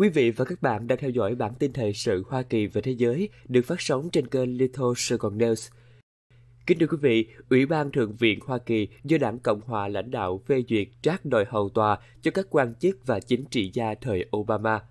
Quý vị và các bạn đang theo dõi bản tin thời sự Hoa Kỳ và thế giới được phát sóng trên kênh Little Saigon News. Kính thưa quý vị, Ủy ban Thượng viện Hoa Kỳ do Đảng Cộng hòa lãnh đạo phê duyệt trác đòi hầu tòa cho các quan chức và chính trị gia thời Obama –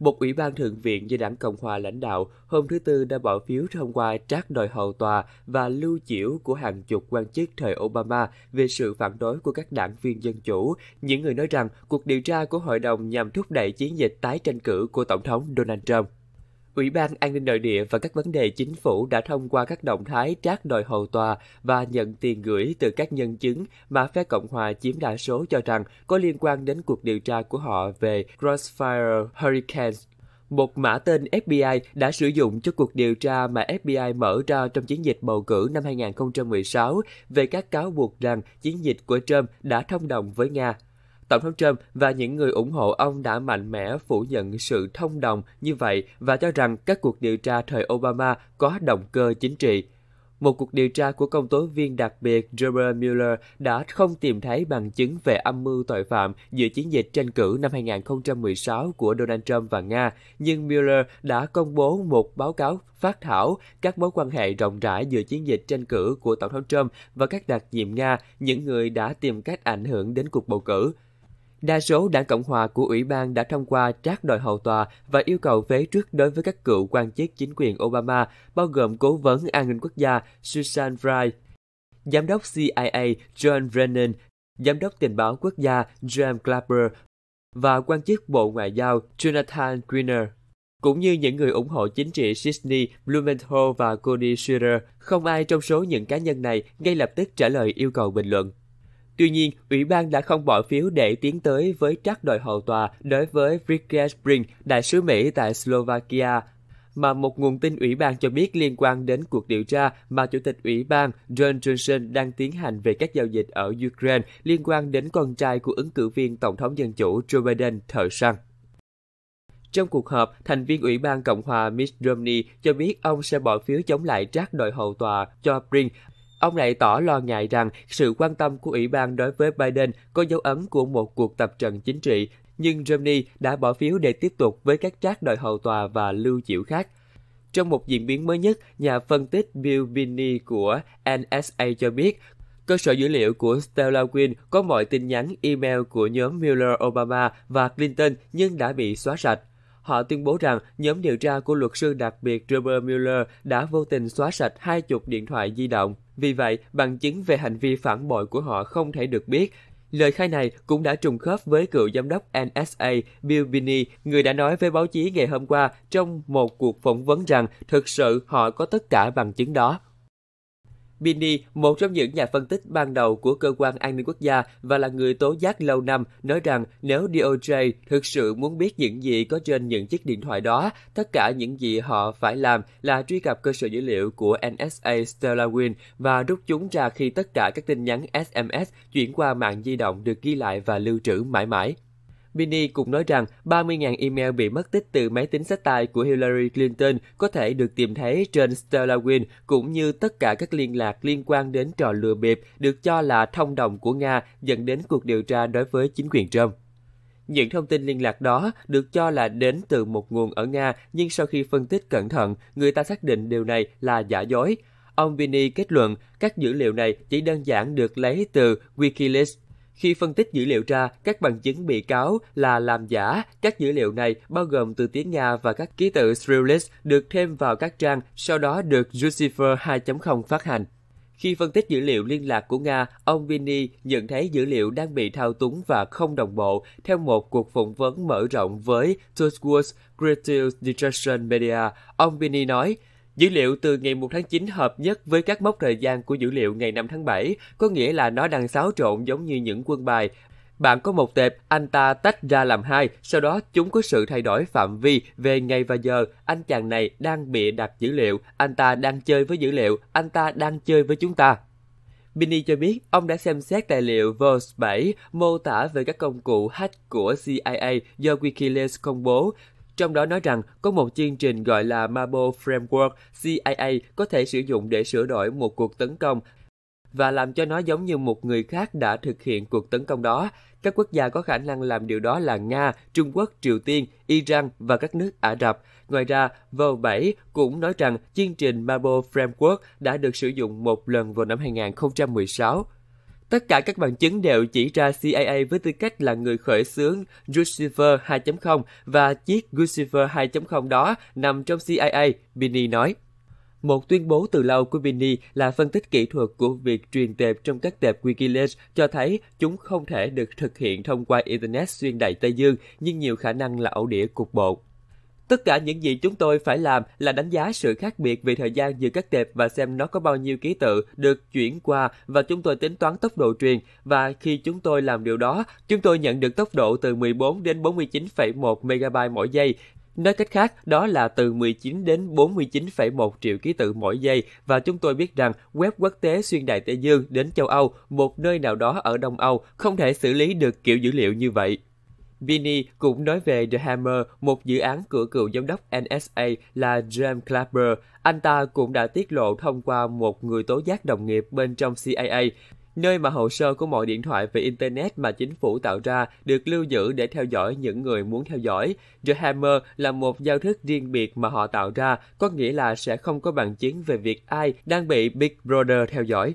một ủy ban thượng viện do đảng Cộng hòa lãnh đạo hôm thứ Tư đã bỏ phiếu thông qua trác đòi hầu tòa và lưu chiểu của hàng chục quan chức thời Obama về sự phản đối của các đảng viên Dân Chủ, những người nói rằng cuộc điều tra của hội đồng nhằm thúc đẩy chiến dịch tái tranh cử của Tổng thống Donald Trump. Ủy ban An ninh nội địa và các vấn đề chính phủ đã thông qua các động thái trác đòi hầu tòa và nhận tiền gửi từ các nhân chứng mà phe Cộng hòa chiếm đa số cho rằng có liên quan đến cuộc điều tra của họ về Crossfire Hurricanes một mã tên FBI đã sử dụng cho cuộc điều tra mà FBI mở ra trong chiến dịch bầu cử năm 2016 về các cáo buộc rằng chiến dịch của Trump đã thông đồng với Nga Tổng thống Trump và những người ủng hộ ông đã mạnh mẽ phủ nhận sự thông đồng như vậy và cho rằng các cuộc điều tra thời Obama có động cơ chính trị. Một cuộc điều tra của công tố viên đặc biệt Robert Mueller đã không tìm thấy bằng chứng về âm mưu tội phạm giữa chiến dịch tranh cử năm 2016 của Donald Trump và Nga, nhưng Mueller đã công bố một báo cáo phát thảo các mối quan hệ rộng rãi giữa chiến dịch tranh cử của Tổng thống Trump và các đặc nhiệm Nga, những người đã tìm cách ảnh hưởng đến cuộc bầu cử. Đa số đảng Cộng hòa của ủy ban đã thông qua trác đòi hầu tòa và yêu cầu phế trước đối với các cựu quan chức chính quyền Obama, bao gồm cố vấn an ninh quốc gia Susan Wright, giám đốc CIA John Brennan, giám đốc tình báo quốc gia James Clapper và quan chức Bộ Ngoại giao Jonathan Greener. Cũng như những người ủng hộ chính trị Sidney Blumenthal và Cody Scherer, không ai trong số những cá nhân này ngay lập tức trả lời yêu cầu bình luận. Tuy nhiên, ủy ban đã không bỏ phiếu để tiến tới với trắc đòi hậu tòa đối với Brigitte Brink, đại sứ Mỹ tại Slovakia, mà một nguồn tin ủy ban cho biết liên quan đến cuộc điều tra mà Chủ tịch ủy ban John Johnson đang tiến hành về các giao dịch ở Ukraine liên quan đến con trai của ứng cử viên Tổng thống Dân Chủ Joe Biden thợ săn. Trong cuộc họp, thành viên Ủy ban Cộng hòa Mitt Romney cho biết ông sẽ bỏ phiếu chống lại trác đội hậu tòa cho Brink Ông này tỏ lo ngại rằng sự quan tâm của Ủy ban đối với Biden có dấu ấn của một cuộc tập trận chính trị, nhưng romney đã bỏ phiếu để tiếp tục với các trác đòi hầu tòa và lưu chịu khác. Trong một diễn biến mới nhất, nhà phân tích Bill Binney của NSA cho biết cơ sở dữ liệu của Stella Quinn có mọi tin nhắn email của nhóm Mueller-Obama và Clinton nhưng đã bị xóa sạch. Họ tuyên bố rằng nhóm điều tra của luật sư đặc biệt Robert Mueller đã vô tình xóa sạch hai chục điện thoại di động vì vậy, bằng chứng về hành vi phản bội của họ không thể được biết. Lời khai này cũng đã trùng khớp với cựu giám đốc NSA Bill Binney, người đã nói với báo chí ngày hôm qua trong một cuộc phỏng vấn rằng thực sự họ có tất cả bằng chứng đó. Bini, một trong những nhà phân tích ban đầu của Cơ quan An ninh Quốc gia và là người tố giác lâu năm, nói rằng nếu DOJ thực sự muốn biết những gì có trên những chiếc điện thoại đó, tất cả những gì họ phải làm là truy cập cơ sở dữ liệu của NSA Stellawin và rút chúng ra khi tất cả các tin nhắn SMS chuyển qua mạng di động được ghi lại và lưu trữ mãi mãi. Mini cũng nói rằng 30.000 email bị mất tích từ máy tính sách tay của Hillary Clinton có thể được tìm thấy trên Stellawin cũng như tất cả các liên lạc liên quan đến trò lừa bịp được cho là thông đồng của Nga dẫn đến cuộc điều tra đối với chính quyền Trump. Những thông tin liên lạc đó được cho là đến từ một nguồn ở Nga, nhưng sau khi phân tích cẩn thận, người ta xác định điều này là giả dối. Ông Vini kết luận các dữ liệu này chỉ đơn giản được lấy từ Wikileaks khi phân tích dữ liệu ra, các bằng chứng bị cáo là làm giả. Các dữ liệu này bao gồm từ tiếng Nga và các ký tự Cyrillic được thêm vào các trang, sau đó được Lucifer 2.0 phát hành. Khi phân tích dữ liệu liên lạc của Nga, ông Vini nhận thấy dữ liệu đang bị thao túng và không đồng bộ theo một cuộc phỏng vấn mở rộng với Touchwood Creative Distraction Media. Ông Vini nói, Dữ liệu từ ngày 1 tháng 9 hợp nhất với các mốc thời gian của dữ liệu ngày 5 tháng 7, có nghĩa là nó đang xáo trộn giống như những quân bài. Bạn có một tệp, anh ta tách ra làm hai, sau đó chúng có sự thay đổi phạm vi về ngày và giờ. Anh chàng này đang bị đặt dữ liệu, anh ta đang chơi với dữ liệu, anh ta đang chơi với chúng ta. Bini cho biết ông đã xem xét tài liệu VOS 7 mô tả về các công cụ hack của CIA do Wikileaks công bố, trong đó nói rằng có một chương trình gọi là Mabo Framework CIA có thể sử dụng để sửa đổi một cuộc tấn công và làm cho nó giống như một người khác đã thực hiện cuộc tấn công đó. Các quốc gia có khả năng làm điều đó là Nga, Trung Quốc, Triều Tiên, Iran và các nước Ả Rập. Ngoài ra, V7 cũng nói rằng chương trình Mabo Framework đã được sử dụng một lần vào năm 2016 Tất cả các bằng chứng đều chỉ ra CIA với tư cách là người khởi xướng Lucifer 2.0 và chiếc Lucifer 2.0 đó nằm trong CIA, Binney nói. Một tuyên bố từ lâu của Binney là phân tích kỹ thuật của việc truyền tệp trong các tệp Wikileaks cho thấy chúng không thể được thực hiện thông qua Internet xuyên đại Tây Dương, nhưng nhiều khả năng là ổ đĩa cục bộ. Tất cả những gì chúng tôi phải làm là đánh giá sự khác biệt về thời gian giữa các tệp và xem nó có bao nhiêu ký tự được chuyển qua và chúng tôi tính toán tốc độ truyền và khi chúng tôi làm điều đó, chúng tôi nhận được tốc độ từ 14 đến 49,1 MB mỗi giây. Nói cách khác, đó là từ 19 đến 49,1 triệu ký tự mỗi giây và chúng tôi biết rằng web quốc tế xuyên đại Tây Dương đến châu Âu, một nơi nào đó ở Đông Âu, không thể xử lý được kiểu dữ liệu như vậy. Vinny cũng nói về The Hammer, một dự án của cựu giám đốc NSA là James Clapper. Anh ta cũng đã tiết lộ thông qua một người tố giác đồng nghiệp bên trong CIA, nơi mà hồ sơ của mọi điện thoại về Internet mà chính phủ tạo ra được lưu giữ để theo dõi những người muốn theo dõi. The Hammer là một giao thức riêng biệt mà họ tạo ra, có nghĩa là sẽ không có bằng chứng về việc ai đang bị Big Brother theo dõi.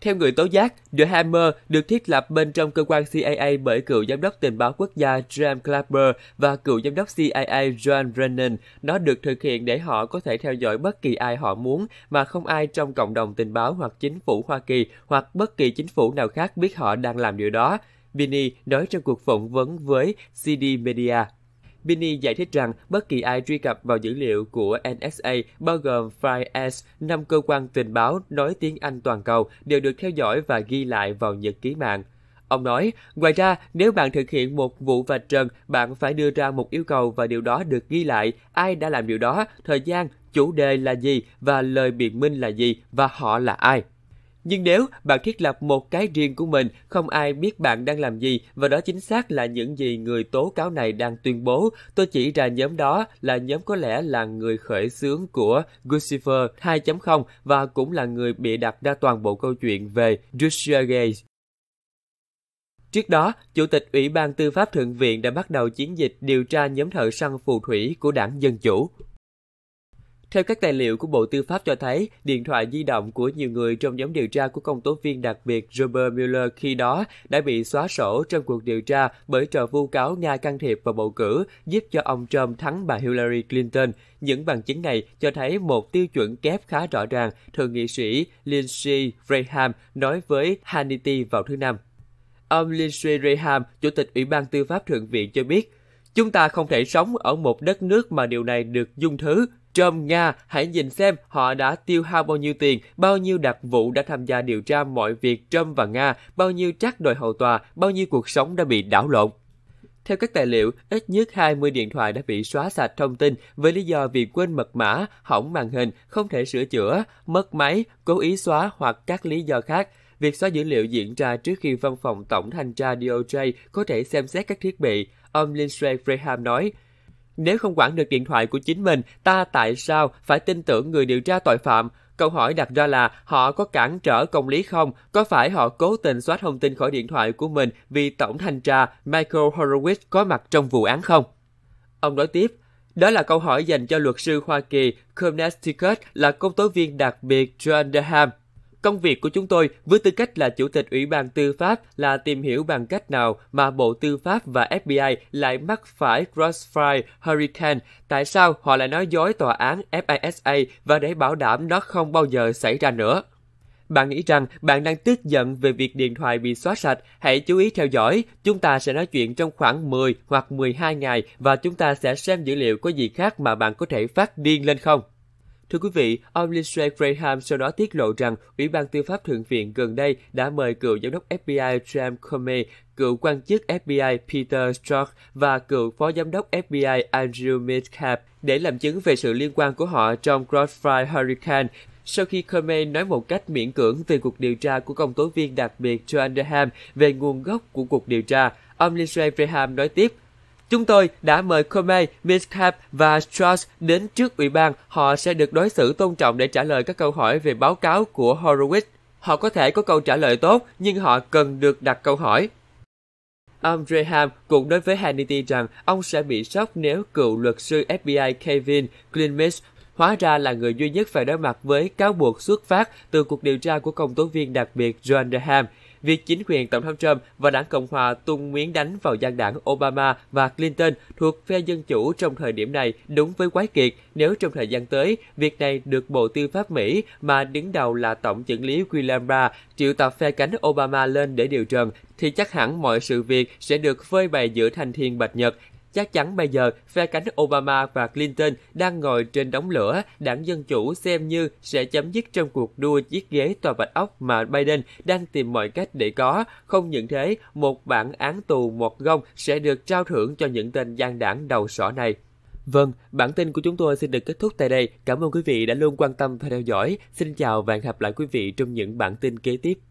Theo người tố giác, The Hammer được thiết lập bên trong cơ quan CIA bởi cựu giám đốc tình báo quốc gia James Clapper và cựu giám đốc CIA John Brennan. Nó được thực hiện để họ có thể theo dõi bất kỳ ai họ muốn mà không ai trong cộng đồng tình báo hoặc chính phủ Hoa Kỳ hoặc bất kỳ chính phủ nào khác biết họ đang làm điều đó. Vinny nói trong cuộc phỏng vấn với CD Media. Bini giải thích rằng bất kỳ ai truy cập vào dữ liệu của NSA, bao gồm FIS, năm cơ quan tình báo nói tiếng Anh toàn cầu đều được theo dõi và ghi lại vào nhật ký mạng. Ông nói, ngoài ra, nếu bạn thực hiện một vụ vạch trần, bạn phải đưa ra một yêu cầu và điều đó được ghi lại, ai đã làm điều đó, thời gian, chủ đề là gì và lời biện minh là gì và họ là ai. Nhưng nếu bạn thiết lập một cái riêng của mình, không ai biết bạn đang làm gì và đó chính xác là những gì người tố cáo này đang tuyên bố. Tôi chỉ ra nhóm đó là nhóm có lẽ là người khởi xướng của Lucifer 2.0 và cũng là người bị đặt ra toàn bộ câu chuyện về Joshua Gates. Trước đó, Chủ tịch Ủy ban Tư pháp Thượng viện đã bắt đầu chiến dịch điều tra nhóm thợ săn phù thủy của đảng Dân Chủ. Theo các tài liệu của Bộ Tư pháp cho thấy, điện thoại di động của nhiều người trong nhóm điều tra của công tố viên đặc biệt Robert Mueller khi đó đã bị xóa sổ trong cuộc điều tra bởi trò vu cáo Nga can thiệp vào bầu cử giúp cho ông Trump thắng bà Hillary Clinton. Những bằng chứng này cho thấy một tiêu chuẩn kép khá rõ ràng, thượng nghị sĩ Lindsey Graham nói với Hannity vào thứ Năm. Ông Lindsey Graham, Chủ tịch Ủy ban Tư pháp Thượng viện cho biết, Chúng ta không thể sống ở một đất nước mà điều này được dung thứ. Trump, Nga, hãy nhìn xem họ đã tiêu hao bao nhiêu tiền, bao nhiêu đặc vụ đã tham gia điều tra mọi việc Trump và Nga, bao nhiêu trắc đòi hậu tòa, bao nhiêu cuộc sống đã bị đảo lộn. Theo các tài liệu, ít nhất 20 điện thoại đã bị xóa sạch thông tin với lý do vì quên mật mã, hỏng màn hình, không thể sửa chữa, mất máy, cố ý xóa hoặc các lý do khác. Việc xóa dữ liệu diễn ra trước khi văn phòng tổng thanh tra DOJ có thể xem xét các thiết bị, ông Lindsey Graham nói. Nếu không quản được điện thoại của chính mình, ta tại sao phải tin tưởng người điều tra tội phạm? Câu hỏi đặt ra là họ có cản trở công lý không? Có phải họ cố tình xóa thông tin khỏi điện thoại của mình vì tổng thanh tra Michael Horowitz có mặt trong vụ án không? Ông nói tiếp, đó là câu hỏi dành cho luật sư Hoa Kỳ Connecticut là công tố viên đặc biệt John Durham Công việc của chúng tôi với tư cách là chủ tịch Ủy ban Tư pháp là tìm hiểu bằng cách nào mà Bộ Tư pháp và FBI lại mắc phải Crossfire Hurricane, tại sao họ lại nói dối tòa án FISA và để bảo đảm nó không bao giờ xảy ra nữa. Bạn nghĩ rằng bạn đang tức giận về việc điện thoại bị xóa sạch, hãy chú ý theo dõi. Chúng ta sẽ nói chuyện trong khoảng 10 hoặc 12 ngày và chúng ta sẽ xem dữ liệu có gì khác mà bạn có thể phát điên lên không. Thưa quý vị, ông Lindsey Graham sau đó tiết lộ rằng Ủy ban Tư pháp Thượng viện gần đây đã mời cựu giám đốc FBI James Comey, cựu quan chức FBI Peter Strzok và cựu phó giám đốc FBI Andrew Midcap để làm chứng về sự liên quan của họ trong Crossfire Hurricane sau khi Comey nói một cách miễn cưỡng về cuộc điều tra của công tố viên đặc biệt Joe Underham về nguồn gốc của cuộc điều tra. Ông Lindsey Graham nói tiếp, Chúng tôi đã mời Comey, Miskap và Strauss đến trước ủy ban. Họ sẽ được đối xử tôn trọng để trả lời các câu hỏi về báo cáo của Horowitz. Họ có thể có câu trả lời tốt, nhưng họ cần được đặt câu hỏi. Ông Graham cũng nói với Hannity rằng ông sẽ bị sốc nếu cựu luật sư FBI Kevin Klinmitz hóa ra là người duy nhất phải đối mặt với cáo buộc xuất phát từ cuộc điều tra của công tố viên đặc biệt John Durham việc chính quyền Tổng thống Trump và đảng Cộng hòa tung miếng đánh vào gian đảng Obama và Clinton thuộc phe Dân Chủ trong thời điểm này đúng với quái kiệt nếu trong thời gian tới, việc này được Bộ Tư pháp Mỹ mà đứng đầu là Tổng chưởng lý William Barr triệu tập phe cánh Obama lên để điều trần thì chắc hẳn mọi sự việc sẽ được phơi bày giữa thành thiên bạch nhật Chắc chắn bây giờ, phe cánh Obama và Clinton đang ngồi trên đống lửa, đảng Dân Chủ xem như sẽ chấm dứt trong cuộc đua chiếc ghế tòa bạch ốc mà Biden đang tìm mọi cách để có. Không những thế, một bản án tù một gông sẽ được trao thưởng cho những tên gian đảng đầu sỏ này. Vâng, bản tin của chúng tôi xin được kết thúc tại đây. Cảm ơn quý vị đã luôn quan tâm và theo dõi. Xin chào và hẹn gặp lại quý vị trong những bản tin kế tiếp.